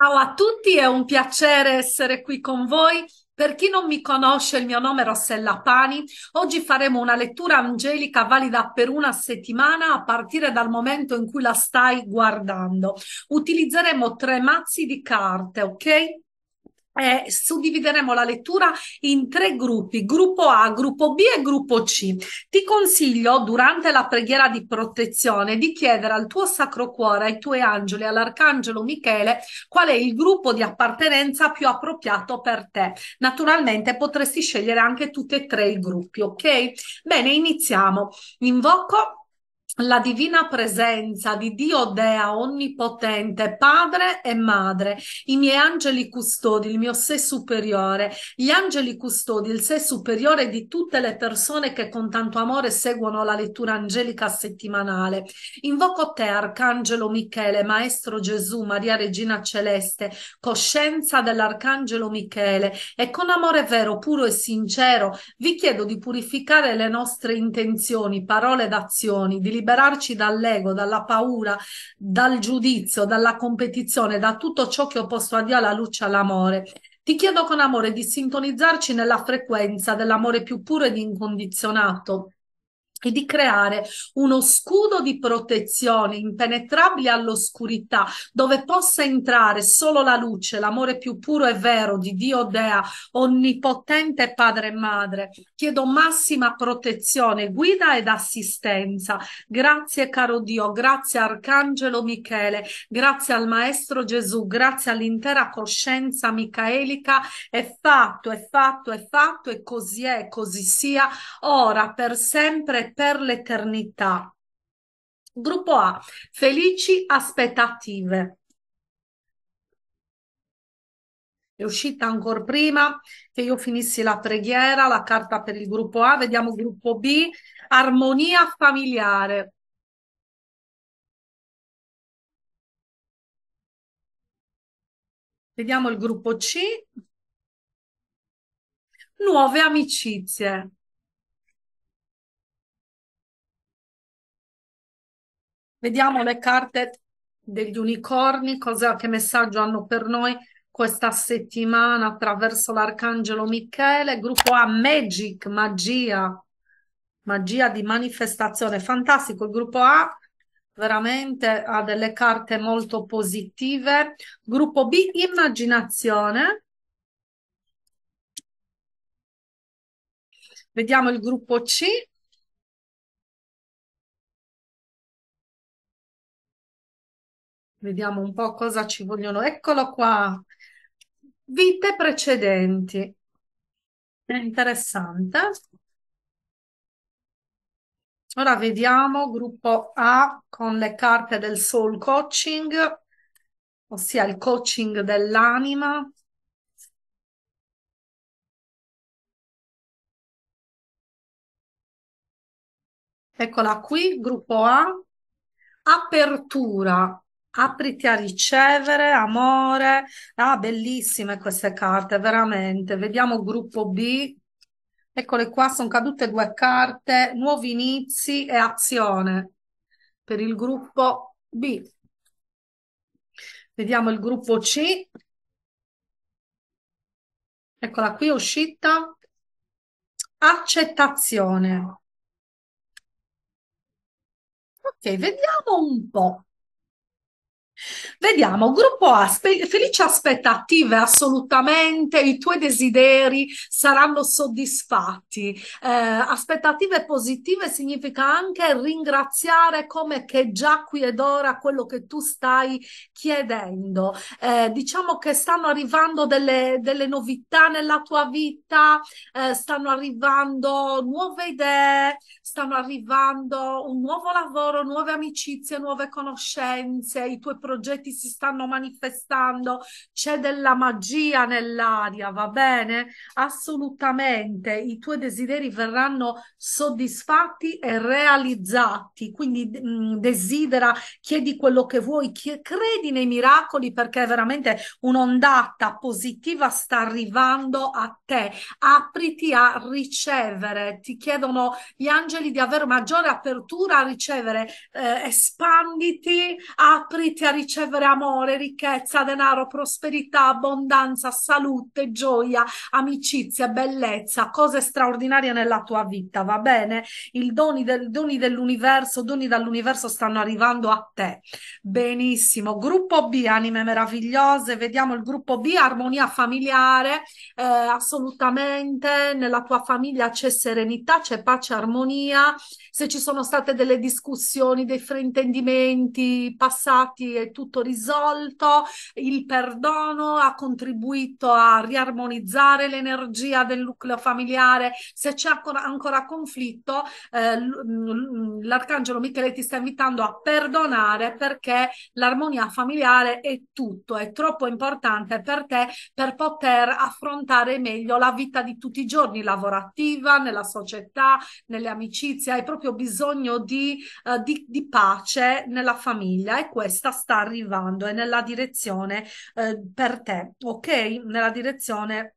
Ciao a tutti, è un piacere essere qui con voi. Per chi non mi conosce, il mio nome è Rossella Pani. Oggi faremo una lettura angelica valida per una settimana a partire dal momento in cui la stai guardando. Utilizzeremo tre mazzi di carte, ok? eh, suddivideremo la lettura in tre gruppi, gruppo A, gruppo B e gruppo C. Ti consiglio durante la preghiera di protezione di chiedere al tuo sacro cuore, ai tuoi angeli, all'arcangelo Michele qual è il gruppo di appartenenza più appropriato per te. Naturalmente potresti scegliere anche tutti e tre i gruppi, ok? Bene, iniziamo. Invoco la divina presenza di Dio Dea Onnipotente, Padre e Madre, i miei angeli custodi, il mio sé superiore, gli angeli custodi, il sé superiore di tutte le persone che con tanto amore seguono la lettura angelica settimanale. Invoco te, Arcangelo Michele, Maestro Gesù, Maria Regina Celeste, coscienza dell'Arcangelo Michele e con amore vero, puro e sincero vi chiedo di purificare le nostre intenzioni, parole ed azioni, di liberare liberarci dall'ego, dalla paura, dal giudizio, dalla competizione, da tutto ciò che è opposto a Dio, alla luce, all'amore. Ti chiedo con amore di sintonizzarci nella frequenza dell'amore più puro ed incondizionato e di creare uno scudo di protezione impenetrabile all'oscurità, dove possa entrare solo la luce, l'amore più puro e vero di Dio Dea, onnipotente Padre e Madre. Chiedo massima protezione, guida ed assistenza. Grazie caro Dio, grazie Arcangelo Michele, grazie al Maestro Gesù, grazie all'intera coscienza micaelica. È fatto, è fatto, è fatto e così è, così sia, ora per sempre per l'eternità. Gruppo A, felici aspettative. È uscita ancora prima che io finissi la preghiera, la carta per il gruppo A. Vediamo gruppo B, armonia familiare. Vediamo il gruppo C. Nuove amicizie. Vediamo le carte degli unicorni, cosa, che messaggio hanno per noi questa settimana attraverso l'arcangelo Michele, gruppo A Magic, magia, magia di manifestazione, fantastico, il gruppo A veramente ha delle carte molto positive, gruppo B immaginazione, vediamo il gruppo C, Vediamo un po' cosa ci vogliono. Eccolo qua. Vite precedenti. È interessante. Ora vediamo gruppo A con le carte del soul coaching, ossia il coaching dell'anima. Eccola qui, gruppo A. Apertura, apriti a ricevere amore. Ah, bellissime queste carte, veramente. Vediamo gruppo B. Eccole qua, sono cadute due carte, nuovi inizi e azione per il gruppo B. Vediamo il gruppo C. Eccola qui, uscita. Accettazione. Ok, vediamo un po'. Vediamo, gruppo A, spe- Felice aspetta assolutamente, i tuoi desideri saranno soddisfatti. Eh, aspettative positive significa anche ringraziare come che già qui ed ora quello che tu stai chiedendo. Eh, diciamo che stanno arrivando delle, delle novità nella tua vita, eh, stanno arrivando nuove idee, stanno arrivando un nuovo lavoro, nuove amicizie, nuove conoscenze, i tuoi progetti progetti si stanno manifestando, c'è della magia nell'aria, va bene? Assolutamente, i tuoi desideri verranno soddisfatti e realizzati, quindi mh, mm, desidera, chiedi quello che vuoi, chi- credi nei miracoli perché veramente un'ondata positiva sta arrivando a te, apriti a ricevere, ti chiedono gli angeli di avere maggiore apertura a ricevere, eh, espanditi, apriti a ricevere ricevere amore, ricchezza, denaro, prosperità, abbondanza, salute, gioia, amicizia, bellezza, cose straordinarie nella tua vita, va bene? I doni, del, doni dell'universo, doni dall'universo stanno arrivando a te. Benissimo. Gruppo B, anime meravigliose, vediamo il gruppo B, armonia familiare, eh, assolutamente, nella tua famiglia c'è serenità, c'è pace, armonia, se ci sono state delle discussioni, dei fraintendimenti passati, tutto risolto, il perdono ha contribuito a riarmonizzare l'energia del nucleo familiare, se c'è ancora, ancora conflitto eh, mm, l'arcangelo Michele ti sta invitando a perdonare perché l'armonia familiare è tutto, è troppo importante per te per poter affrontare meglio la vita di tutti i giorni, lavorativa, nella società, nelle amicizie, hai proprio bisogno di, eh, di, di pace nella famiglia e questa sta arrivando è nella direzione eh, per te, ok? Nella direzione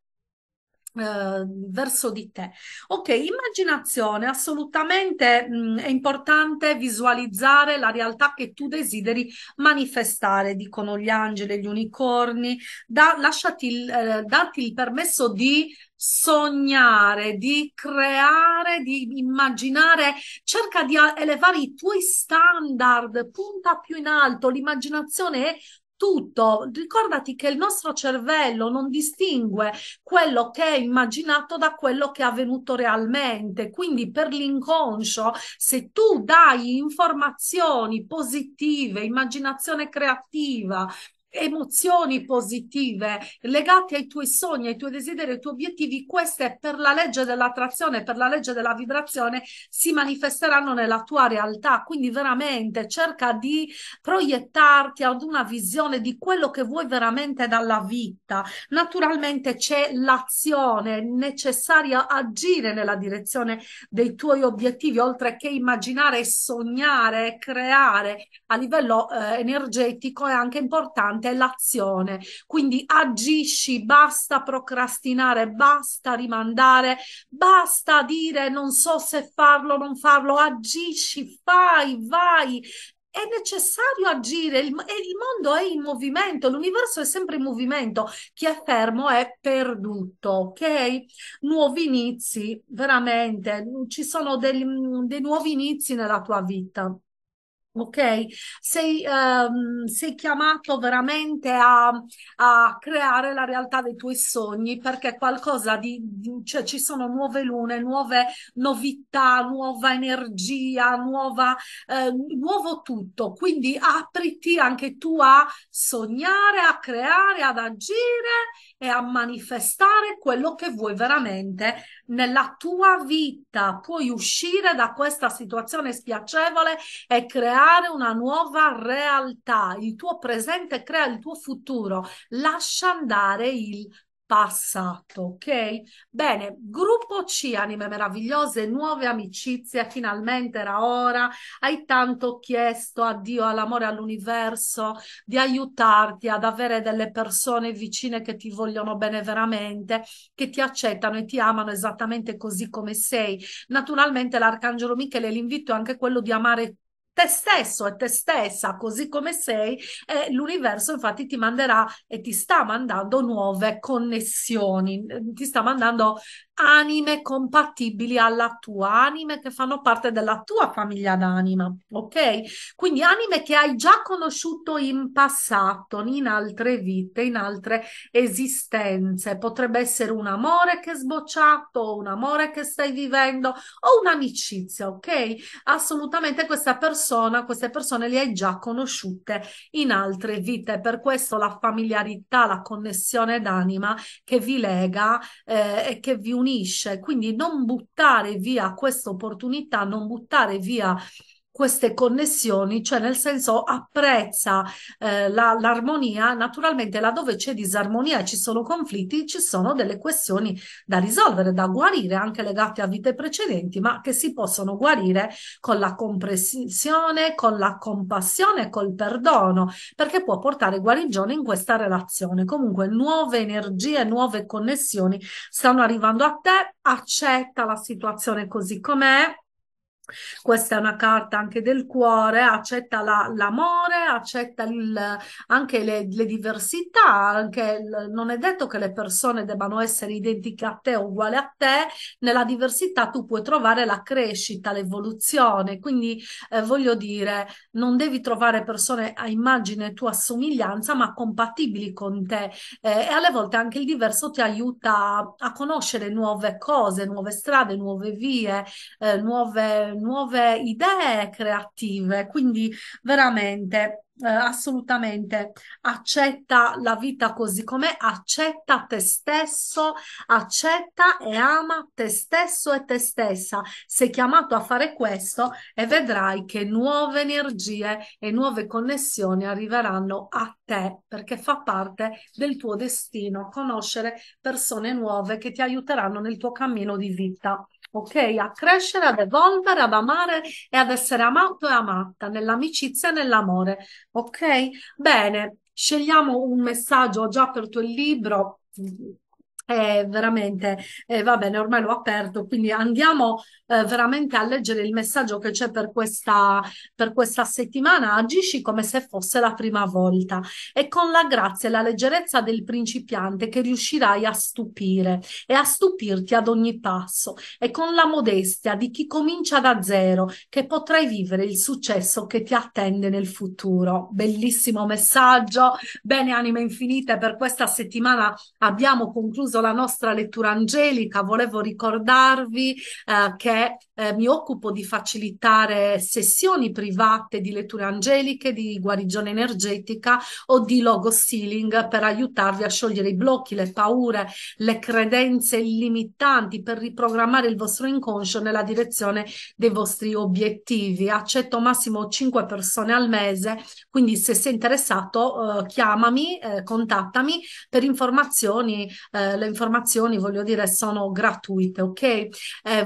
eh, verso di te. Ok, immaginazione, assolutamente mh, mm, è importante visualizzare la realtà che tu desideri manifestare, dicono gli angeli, gli unicorni, da, lasciati il, eh, dati il permesso di sognare, di creare, di immaginare, cerca di elevare i tuoi standard, punta più in alto, l'immaginazione è tutto. Ricordati che il nostro cervello non distingue quello che è immaginato da quello che è avvenuto realmente. Quindi, per l'inconscio, se tu dai informazioni positive, immaginazione creativa, emozioni positive legate ai tuoi sogni, ai tuoi desideri, ai tuoi obiettivi, queste per la legge dell'attrazione, per la legge della vibrazione si manifesteranno nella tua realtà. Quindi veramente cerca di proiettarti ad una visione di quello che vuoi veramente dalla vita. Naturalmente c'è l'azione necessaria agire nella direzione dei tuoi obiettivi, oltre che immaginare, sognare, creare a livello eh, energetico è anche importante importante è l'azione, quindi agisci, basta procrastinare, basta rimandare, basta dire non so se farlo, non farlo, agisci, fai, vai, è necessario agire, il, il, mondo è in movimento, l'universo è sempre in movimento, chi è fermo è perduto, ok? Nuovi inizi, veramente, ci sono dei, dei nuovi inizi nella tua vita. Ok, sei, ehm, sei, chiamato veramente a, a, creare la realtà dei tuoi sogni perché qualcosa di, di, cioè ci sono nuove lune, nuove novità, nuova energia, nuova, eh, nuovo tutto. Quindi apriti anche tu a sognare, a creare, ad agire e a manifestare quello che vuoi veramente nella tua vita puoi uscire da questa situazione spiacevole e creare una nuova realtà. Il tuo presente crea il tuo futuro. Lascia andare il passato, ok? Bene, gruppo C, anime meravigliose, nuove amicizie, finalmente era ora, hai tanto chiesto a Dio, all'amore, all'universo di aiutarti ad avere delle persone vicine che ti vogliono bene veramente, che ti accettano e ti amano esattamente così come sei. Naturalmente l'Arcangelo Michele, l'invito è anche quello di amare te stesso e te stessa così come sei e l'universo infatti ti manderà e ti sta mandando nuove connessioni, ti sta mandando anime compatibili alla tua, anime che fanno parte della tua famiglia d'anima, ok? Quindi anime che hai già conosciuto in passato, in altre vite, in altre esistenze. Potrebbe essere un amore che è sbocciato, un amore che stai vivendo o un'amicizia, ok? Assolutamente questa persona persona, queste persone le hai già conosciute in altre vite. Per questo la familiarità, la connessione d'anima che vi lega eh, e che vi unisce. Quindi non buttare via questa opportunità, non buttare via queste connessioni, cioè nel senso apprezza eh, la, l'armonia, naturalmente laddove c'è disarmonia e ci sono conflitti, ci sono delle questioni da risolvere, da guarire, anche legate a vite precedenti, ma che si possono guarire con la comprensione, con la compassione, col perdono, perché può portare guarigione in questa relazione. Comunque nuove energie, nuove connessioni stanno arrivando a te, accetta la situazione così com'è questa è una carta anche del cuore, accetta la, l'amore, accetta il, anche le, le diversità, anche il, non è detto che le persone debbano essere identiche a te o uguali a te, nella diversità tu puoi trovare la crescita, l'evoluzione, quindi eh, voglio dire non devi trovare persone a immagine tua somiglianza ma compatibili con te eh, e alle volte anche il diverso ti aiuta a, a conoscere nuove cose, nuove strade, nuove vie, eh, nuove nuove idee creative, quindi veramente eh, assolutamente accetta la vita così com'è, accetta te stesso, accetta e ama te stesso e te stessa. Sei chiamato a fare questo e vedrai che nuove energie e nuove connessioni arriveranno a te perché fa parte del tuo destino conoscere persone nuove che ti aiuteranno nel tuo cammino di vita ok? A crescere, ad evolvere, ad amare e ad essere amato e amata nell'amicizia e nell'amore. Ok? Bene, scegliamo un messaggio già per il tuo libro è eh, veramente, eh, va bene, ormai l'ho aperto, quindi andiamo eh, veramente a leggere il messaggio che c'è per questa, per questa settimana. Agisci come se fosse la prima volta e con la grazia e la leggerezza del principiante che riuscirai a stupire e a stupirti ad ogni passo e con la modestia di chi comincia da zero che potrai vivere il successo che ti attende nel futuro. Bellissimo messaggio. Bene, anime infinite, per questa settimana abbiamo concluso la nostra lettura angelica, volevo ricordarvi eh, che eh, mi occupo di facilitare sessioni private di letture angeliche, di guarigione energetica o di logo sealing per aiutarvi a sciogliere i blocchi, le paure, le credenze limitanti per riprogrammare il vostro inconscio nella direzione dei vostri obiettivi. Accetto massimo 5 persone al mese, quindi se sei interessato eh, chiamami, eh, contattami per informazioni, eh, le informazioni, voglio dire, sono gratuite, ok? Eh,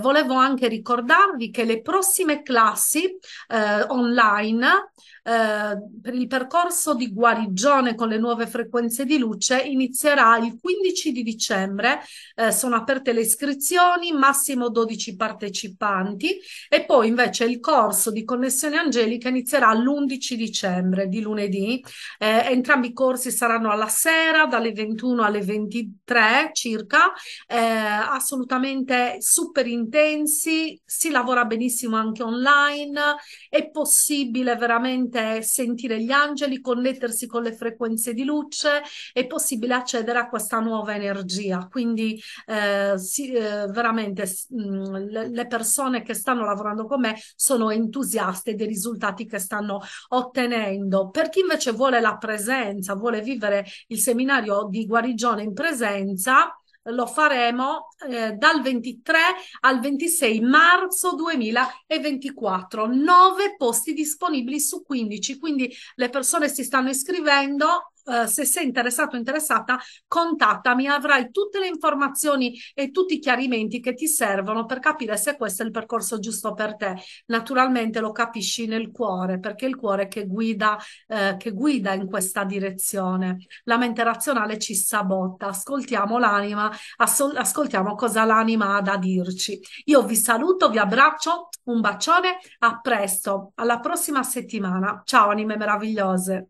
volevo anche ricordarvi che le prossime classi eh, online eh, per il percorso di guarigione con le nuove frequenze di luce inizierà il 15 di dicembre. Eh, sono aperte le iscrizioni, massimo 12 partecipanti e poi invece il corso di connessione angelica inizierà l'11 dicembre di lunedì. Eh, entrambi i corsi saranno alla sera dalle 21 alle 23 circa, eh, assolutamente super intensi, si lavora benissimo anche online, è possibile veramente praticamente sentire gli angeli, connettersi con le frequenze di luce, è possibile accedere a questa nuova energia. Quindi eh, sì, eh, veramente mh, mm, le, le persone che stanno lavorando con me sono entusiaste dei risultati che stanno ottenendo. Per chi invece vuole la presenza, vuole vivere il seminario di guarigione in presenza, lo faremo eh, dal 23 al 26 marzo 2024. 9 posti disponibili su 15, quindi le persone si stanno iscrivendo eh, se sei interessato o interessata, contattami, avrai tutte le informazioni e tutti i chiarimenti che ti servono per capire se questo è il percorso giusto per te. Naturalmente lo capisci nel cuore, perché è il cuore che guida, uh, che guida in questa direzione. La mente razionale ci sabotta. Ascoltiamo l'anima, assol- ascoltiamo cosa l'anima ha da dirci. Io vi saluto, vi abbraccio, un bacione, a presto, alla prossima settimana. Ciao anime meravigliose.